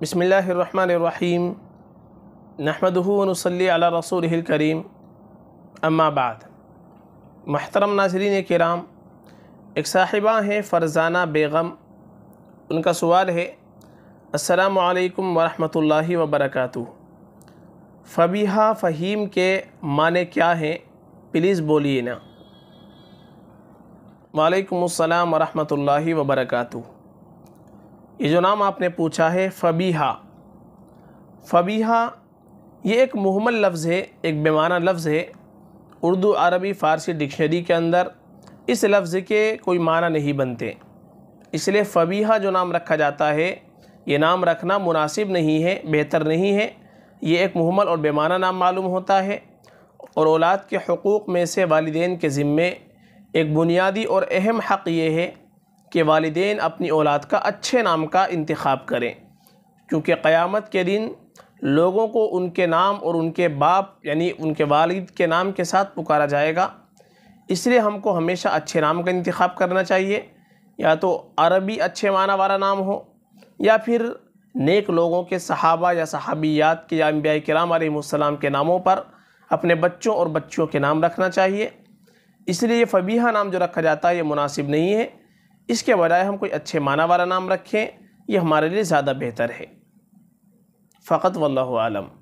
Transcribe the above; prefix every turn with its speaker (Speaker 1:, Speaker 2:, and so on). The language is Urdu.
Speaker 1: بسم اللہ الرحمن الرحیم نحمد ونصلی علی رسوله الكریم اما بعد محترم ناظرین کرام ایک صاحبہ ہیں فرزانہ بیگم ان کا سوال ہے السلام علیکم ورحمۃ اللہ وبرکاتہ فبیحہ فہیم کے معنی کیا ہیں پلیز بولیے نا وعلیکم السلام ورحمۃ اللہ وبرکاتہ یہ جو نام آپ نے پوچھا ہے فبیہا فبیہا یہ ایک محمل لفظ ہے ایک بیمانہ لفظ ہے اردو عربی فارسی ڈکشنری کے اندر اس لفظ کے کوئی معنی نہیں بنتے اس لیے فبیہا جو نام رکھا جاتا ہے یہ نام رکھنا مناسب نہیں ہے بہتر نہیں ہے یہ ایک محمل اور بیمانہ نام معلوم ہوتا ہے اور اولاد کے حقوق میں سے والدین کے ذمے ایک بنیادی اور اہم حق یہ ہے کہ والدین اپنی اولاد کا اچھے نام کا انتخاب کریں کیونکہ قیامت کے دن لوگوں کو ان کے نام اور ان کے باپ یعنی ان کے والد کے نام کے ساتھ پکارا جائے گا اس لیے ہم کو ہمیشہ اچھے نام کا انتخاب کرنا چاہیے یا تو عربی اچھے معنی والا نام ہو یا پھر نیک لوگوں کے صحابہ یا صحابیات کے یا انبیاء کرام علیہ السلام کے ناموں پر اپنے بچوں اور بچیوں کے نام رکھنا چاہیے اس لیے یہ فبیحہ نام جو رکھا جاتا ہے یہ مناسب نہیں ہے اس کے بجائے ہم کوئی اچھے معنی والا نام رکھیں یہ ہمارے لیے زیادہ بہتر ہے فقط واللہ عالم